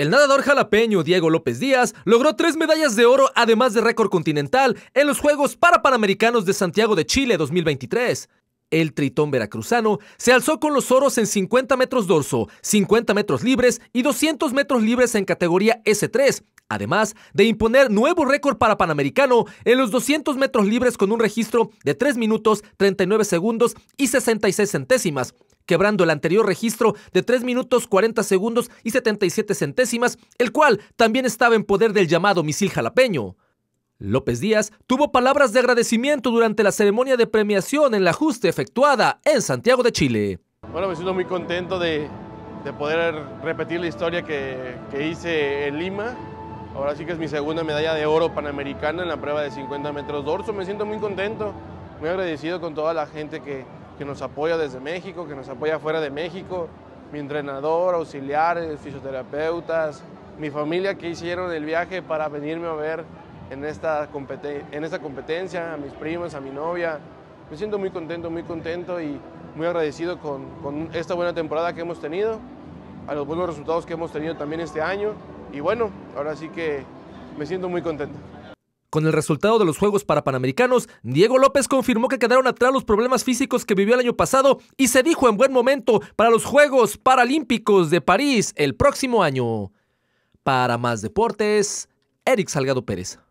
El nadador jalapeño Diego López Díaz logró tres medallas de oro, además de récord continental, en los Juegos Parapanamericanos de Santiago de Chile 2023. El tritón veracruzano se alzó con los oros en 50 metros dorso, 50 metros libres y 200 metros libres en categoría S3, además de imponer nuevo récord para Panamericano en los 200 metros libres con un registro de 3 minutos 39 segundos y 66 centésimas, quebrando el anterior registro de 3 minutos 40 segundos y 77 centésimas, el cual también estaba en poder del llamado misil jalapeño. López Díaz tuvo palabras de agradecimiento durante la ceremonia de premiación en la ajuste efectuada en Santiago de Chile. Bueno, me siento muy contento de, poder repetir la historia que, que hice en Lima. Ahora sí que es mi segunda medalla de oro panamericana en la prueba de 50 metros dorso. Me siento muy contento, muy agradecido con toda la gente que, que nos apoya desde México, que nos apoya fuera de México, mi entrenador, auxiliares, fisioterapeutas, mi familia que hicieron el viaje para venirme a ver en esta, en esta competencia, a mis primas, a mi novia. Me siento muy contento, muy contento y muy agradecido con, con esta buena temporada que hemos tenido, a los buenos resultados que hemos tenido también este año. Y bueno, ahora sí que me siento muy contento. Con el resultado de los Juegos para Panamericanos, Diego López confirmó que quedaron atrás los problemas físicos que vivió el año pasado y se dijo en buen momento para los Juegos Paralímpicos de París el próximo año. Para más deportes, Eric Salgado Pérez.